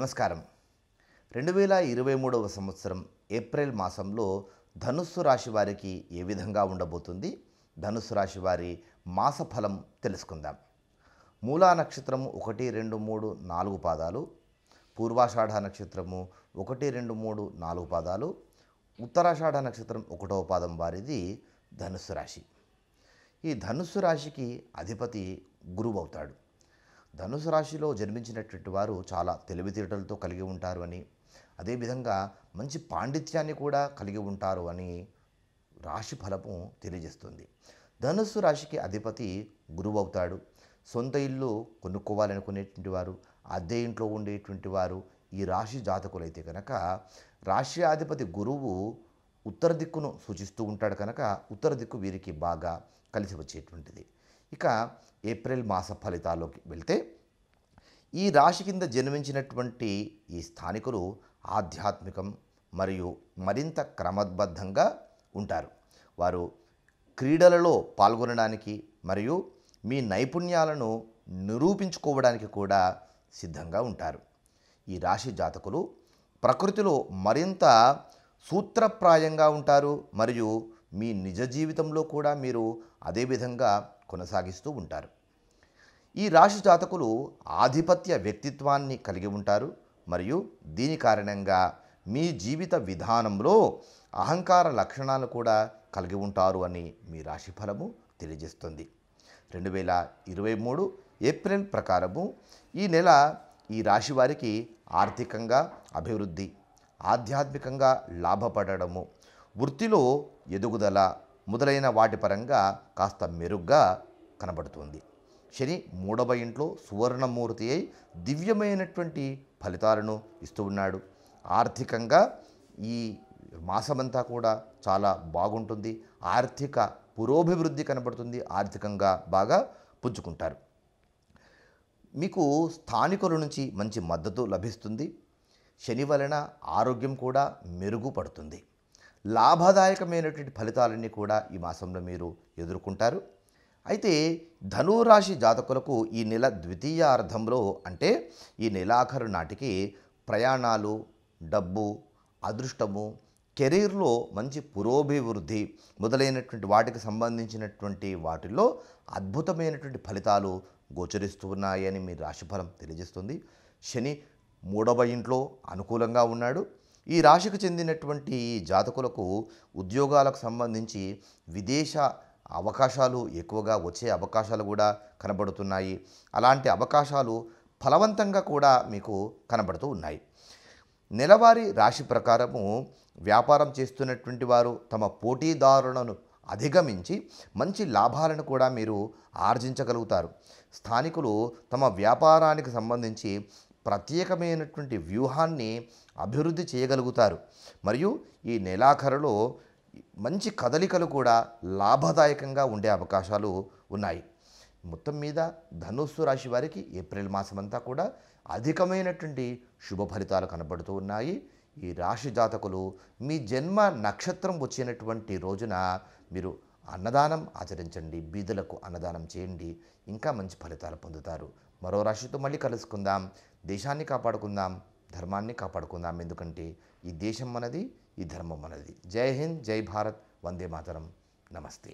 నమస్కారం రెండు వేల ఇరవై మూడవ సంవత్సరం ఏప్రిల్ మాసంలో ధనుస్సు రాశి వారికి ఏ విధంగా ఉండబోతుంది ధనుస్సు రాశి వారి మాస ఫలం తెలుసుకుందాం మూలా నక్షత్రము ఒకటి రెండు మూడు నాలుగు పాదాలు పూర్వాషాఢ నక్షత్రము ఒకటి రెండు మూడు నాలుగు పాదాలు ఉత్తరాషాఢ నక్షత్రం ఒకటవ పాదం వారిది ధనుస్సు రాశి ఈ ధనుస్సు రాశికి అధిపతి గురువు అవుతాడు ధనుసు రాశిలో జన్మించినటువంటి వారు చాలా తెలివితేటలతో కలిగి ఉంటారు అని అదేవిధంగా మంచి పాండిత్యాన్ని కూడా కలిగి ఉంటారు అని రాశి ఫలము తెలియజేస్తుంది ధనుస్సు రాశికి అధిపతి గురువు అవుతాడు సొంత ఇల్లు కొనుక్కోవాలనుకునేటువంటి వారు అద్దె ఇంట్లో ఉండేటువంటి వారు ఈ రాశి జాతకులైతే కనుక రాశి అధిపతి గురువు ఉత్తర దిక్కును సూచిస్తూ ఉంటాడు కనుక ఉత్తర దిక్కు వీరికి బాగా కలిసి వచ్చేటువంటిది ఇక ఏప్రిల్ మాస ఫలితాల్లోకి వెళ్తే ఈ రాశి కింద జన్మించినటువంటి ఈ స్థానికులు ఆధ్యాత్మికం మరియు మరింత క్రమబద్ధంగా ఉంటారు వారు క్రీడలలో పాల్గొనడానికి మరియు మీ నైపుణ్యాలను నిరూపించుకోవడానికి కూడా సిద్ధంగా ఉంటారు ఈ రాశి జాతకులు ప్రకృతిలో మరింత సూత్రప్రాయంగా ఉంటారు మరియు మీ నిజ జీవితంలో కూడా మీరు అదేవిధంగా కొనసాగిస్తూ ఉంటారు ఈ రాశి జాతకులు ఆధిపత్య వ్యక్తిత్వాన్ని కలిగి ఉంటారు మరియు దీని కారణంగా మీ జీవిత విధానంలో అహంకార లక్షణాలు కూడా కలిగి ఉంటారు అని మీ రాశిఫలము తెలియజేస్తుంది రెండు వేల ఇరవై మూడు ఏప్రిల్ ప్రకారము ఈ నెల ఈ రాశి వారికి ఆర్థికంగా అభివృద్ధి ఆధ్యాత్మికంగా లాభపడము వృత్తిలో ఎదుగుదల మొదలైన వాటి పరంగా కాస్త మెరుగ్గా కనబడుతుంది శని మూడవ ఇంట్లో సువర్ణమూర్తి అయి దివ్యమైనటువంటి ఫలితాలను ఇస్తూ ఉన్నాడు ఆర్థికంగా ఈ మాసమంతా కూడా చాలా బాగుంటుంది ఆర్థిక పురోభివృద్ధి కనబడుతుంది ఆర్థికంగా బాగా పుంజుకుంటారు మీకు స్థానికుల నుంచి మంచి మద్దతు లభిస్తుంది శని వలన ఆరోగ్యం కూడా మెరుగుపడుతుంది లాభదాయకమైనటువంటి ఫలితాలన్నీ కూడా ఈ మాసంలో మీరు ఎదుర్కొంటారు అయితే ధనురాశి జాతకులకు ఈ నెల ద్వితీయ అర్థంలో అంటే ఈ నెలాఖరు నాటికి ప్రయాణాలు డబ్బు అదృష్టము కెరీర్లో మంచి పురోభివృద్ధి మొదలైనటువంటి వాటికి సంబంధించినటువంటి వాటిల్లో అద్భుతమైనటువంటి ఫలితాలు గోచరిస్తూ ఉన్నాయని మీ రాశిఫలం తెలియజేస్తుంది శని మూడవ ఇంట్లో అనుకూలంగా ఉన్నాడు ఈ రాశికి చెందినటువంటి జాతకులకు ఉద్యోగాలకు సంబంధించి విదేశ అవకాశాలు ఎక్కువగా వచ్చే అవకాశాలు కూడా కనబడుతున్నాయి అలాంటి అవకాశాలు ఫలవంతంగా కూడా మీకు కనబడుతూ ఉన్నాయి నెలవారీ రాశి ప్రకారము వ్యాపారం చేస్తున్నటువంటి వారు తమ పోటీదారులను అధిగమించి మంచి లాభాలను కూడా మీరు ఆర్జించగలుగుతారు స్థానికులు తమ వ్యాపారానికి సంబంధించి ప్రత్యేకమైనటువంటి వ్యూహాన్ని అభివృద్ధి చేయగలుగుతారు మరియు ఈ నెలాఖరులో మంచి కదలికలు కూడా లాభదాయకంగా ఉండే అవకాశాలు ఉన్నాయి మొత్తం మీద ధనుస్సు రాశి వారికి ఏప్రిల్ మాసం అంతా కూడా అధికమైనటువంటి శుభ ఫలితాలు కనబడుతూ ఉన్నాయి ఈ రాశి జాతకులు మీ జన్మ నక్షత్రం వచ్చినటువంటి రోజున మీరు అన్నదానం ఆచరించండి బీదులకు అన్నదానం చేయండి ఇంకా మంచి ఫలితాలు పొందుతారు మరో రాశితో మళ్ళీ కలుసుకుందాం దేశాన్ని కాపాడుకుందాం ధర్మాన్ని కాపాడుకుందాం ఎందుకంటే ఈ దేశం మనది ఈ ధర్మం మనది జై హింద్ జై భారత్ వందే మాతరం నమస్తే